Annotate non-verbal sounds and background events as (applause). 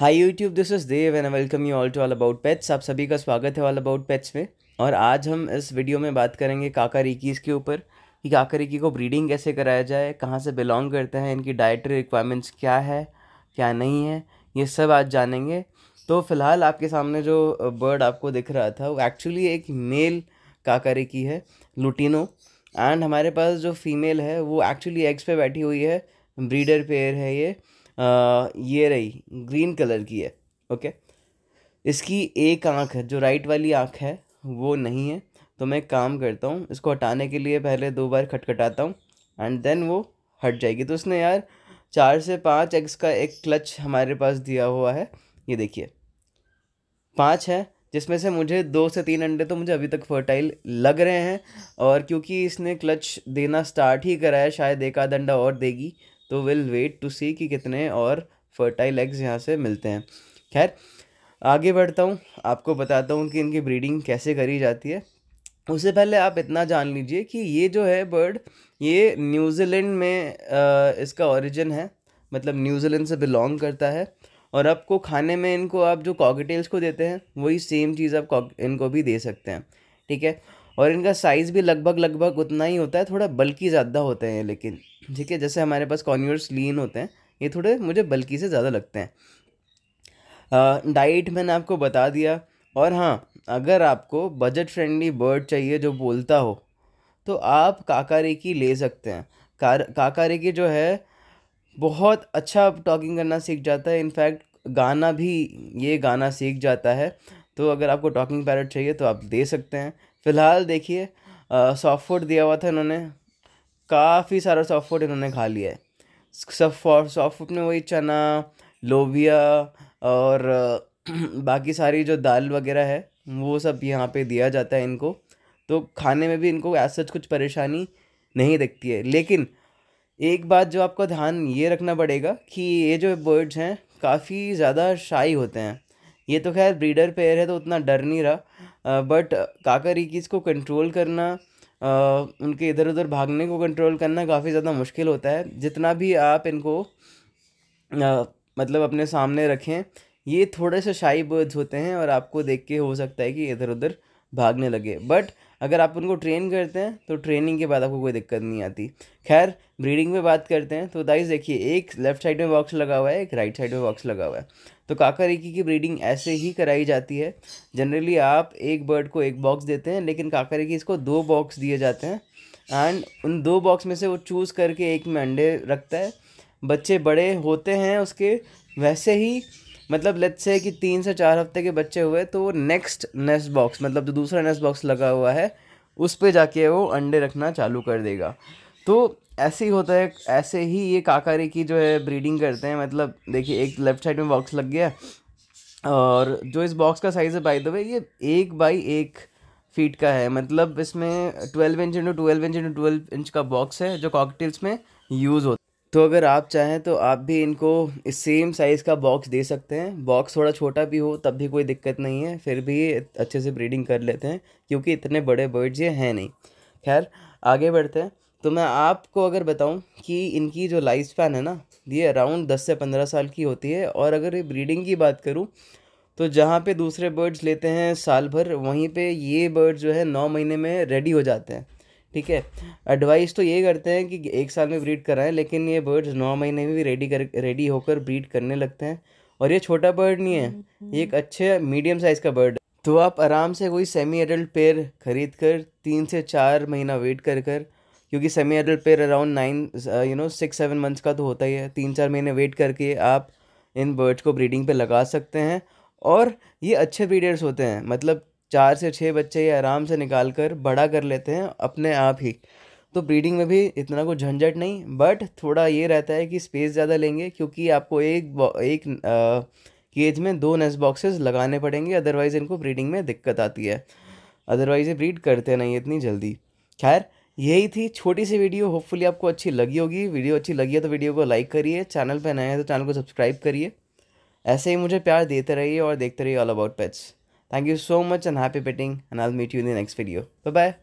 High YouTube this is Dev and welcome you all to all about pets आप सभी का स्वागत है ऑल अबाउट पेट्स में और आज हम इस वीडियो में बात करेंगे काका रिकीज के ऊपर कि काका रिकी को ब्रीडिंग कैसे कराया जाए कहाँ से बिलोंग करते हैं इनकी डाइटरी रिक्वायरमेंट्स क्या है क्या नहीं है ये सब आज जानेंगे तो फिलहाल आपके सामने जो बर्ड आपको दिख रहा था वो एक्चुअली एक मेल काका रिकी है लुटिनो एंड हमारे पास जो फीमेल है वो एक्चुअली एग्स पे बैठी हुई है ब्रीडर पेयर है ये ये रही ग्रीन कलर की है ओके इसकी एक आँख है जो राइट वाली आँख है वो नहीं है तो मैं काम करता हूँ इसको हटाने के लिए पहले दो बार खटखटाता हूँ एंड देन वो हट जाएगी तो उसने यार चार से पाँच एग्स का एक क्लच हमारे पास दिया हुआ है ये देखिए पाँच है जिसमें से मुझे दो से तीन अंडे तो मुझे अभी तक फर्टाइल लग रहे हैं और क्योंकि इसने क्लच देना स्टार्ट ही करा है शायद एक आध अंडा और देगी तो विल वेट टू सी कि कितने और फर्टाइल एग्स यहाँ से मिलते हैं खैर आगे बढ़ता हूँ आपको बताता हूँ कि इनकी ब्रीडिंग कैसे करी जाती है उससे पहले आप इतना जान लीजिए कि ये जो है बर्ड ये न्यूजीलैंड में आ, इसका ओरिजिन है मतलब न्यूजीलैंड से बिलोंग करता है और आपको खाने में इनको आप जो कॉकटेल्स को देते हैं वही सेम चीज़ आप इनको भी दे सकते हैं ठीक है और इनका साइज़ भी लगभग लगभग उतना ही होता है थोड़ा बल्कि ज़्यादा होते हैं लेकिन ठीक है जैसे हमारे पास कॉन्यूर्स लीन होते हैं ये थोड़े मुझे बल्कि से ज़्यादा लगते हैं डाइट मैंने आपको बता दिया और हाँ अगर आपको बजट फ्रेंडली बर्ड चाहिए जो बोलता हो तो आप काकारेकी ले सकते हैं कार काकारेकी जो है बहुत अच्छा टॉकिंग करना सीख जाता है इनफैक्ट गाना भी ये गाना सीख जाता है तो अगर आपको टॉकिंग पैरट चाहिए तो आप दे सकते हैं फ़िलहाल देखिए सॉफ्टवुड दिया हुआ था इन्होंने काफ़ी सारा सॉफ्टवुड इन्होंने खा लिया है सॉफ्टवुड में वही चना लोबिया और (clears throat) बाकी सारी जो दाल वगैरह है वो सब यहाँ पे दिया जाता है इनको तो खाने में भी इनको ऐसा सच कुछ परेशानी नहीं दिखती है लेकिन एक बात जो आपको ध्यान ये रखना पड़ेगा कि ये जो बर्ड्स हैं काफ़ी ज़्यादा शाही होते हैं ये तो खैर ब्रीडर पेयर है तो उतना डर नहीं रहा बट काकारीकिस को कंट्रोल करना उनके इधर उधर भागने को कंट्रोल करना काफ़ी ज़्यादा मुश्किल होता है जितना भी आप इनको मतलब अपने सामने रखें ये थोड़े से शाही बर्ड्स होते हैं और आपको देख के हो सकता है कि इधर उधर भागने लगे बट अगर आप उनको ट्रेन करते हैं तो ट्रेनिंग के बाद आपको कोई दिक्कत नहीं आती खैर ब्रीडिंग में बात करते हैं तो दाइज देखिए एक लेफ्ट साइड में बॉक्स लगा हुआ है एक राइट साइड में बॉक्स लगा हुआ है तो काकारेकी की ब्रीडिंग ऐसे ही कराई जाती है जनरली आप एक बर्ड को एक बॉक्स देते हैं लेकिन काकारेकी इसको दो बॉक्स दिए जाते हैं एंड उन दो बॉक्स में से वो चूज़ करके एक में अंडे रखता है बच्चे बड़े होते हैं उसके वैसे ही मतलब लेट्स से कि तीन से चार हफ्ते के बच्चे हुए तो नेक्स्ट नेस्ट बॉक्स मतलब जो दूसरा नेस्ट बॉक्स लगा हुआ है उस पर जाके वो अंडे रखना चालू कर देगा तो ऐसे ही होता है ऐसे ही ये काकारी की जो है ब्रीडिंग करते हैं मतलब देखिए एक लेफ्ट साइड में बॉक्स लग गया और जो इस बॉक्स का साइज़ है बाई द वे ये एक बाई एक फीट का है मतलब इसमें twelve inch into twelve inch into twelve inch का बॉक्स है जो कॉकटेल्स में यूज़ होता है तो अगर आप चाहें तो आप भी इनको सेम साइज़ का बॉक्स दे सकते हैं बॉक्स थोड़ा छोटा भी हो तब भी कोई दिक्कत नहीं है फिर भी अच्छे से ब्रीडिंग कर लेते हैं क्योंकि इतने बड़े बर्ड्स ये हैं नहीं खैर आगे बढ़ते हैं तो मैं आपको अगर बताऊं कि इनकी जो लाइफ स्पैन है ना ये अराउंड दस से पंद्रह साल की होती है और अगर ये ब्रीडिंग की बात करूँ तो जहाँ पे दूसरे बर्ड्स लेते हैं साल भर वहीं पे ये बर्ड जो है नौ महीने में रेडी हो जाते हैं ठीक है एडवाइस तो ये करते हैं कि एक साल में ब्रीड कराएं लेकिन ये बर्ड्स नौ महीने में भी रेडी कर रेडी होकर ब्रीड करने लगते हैं और ये छोटा बर्ड नहीं है ये एक अच्छे मीडियम साइज़ का बर्ड है तो आप आराम से कोई सेमी एडल्ट पेयर ख़रीद कर तीन से चार महीना वेट कर कर क्योंकि semi adult pair around nine you know six seven months का तो होता ही है तीन चार महीने वेट करके आप इन बर्ड्स को ब्रीडिंग पे लगा सकते हैं और ये अच्छे ब्रीडर्स होते हैं मतलब चार से छः बच्चे ये आराम से निकाल कर बड़ा कर लेते हैं अपने आप ही तो ब्रीडिंग में भी इतना कोई झंझट नहीं बट थोड़ा ये रहता है कि स्पेस ज़्यादा लेंगे क्योंकि आपको एक एक केज में दो नेस्ट बॉक्सेस लगाने पड़ेंगे अदरवाइज़ इनको ब्रीडिंग में दिक्कत आती है अदरवाइज़ ये ब्रीड करते नहीं इतनी जल्दी खैर यही थी छोटी सी वीडियो होपफुली आपको अच्छी लगी होगी वीडियो अच्छी लगी है तो वीडियो को लाइक करिए चैनल पर नए हैं तो चैनल को सब्सक्राइब करिए ऐसे ही मुझे प्यार देते रहिए और देखते रहिए all about pets Thank you so much and happy betting and I'll meet you in the next video. Bye bye.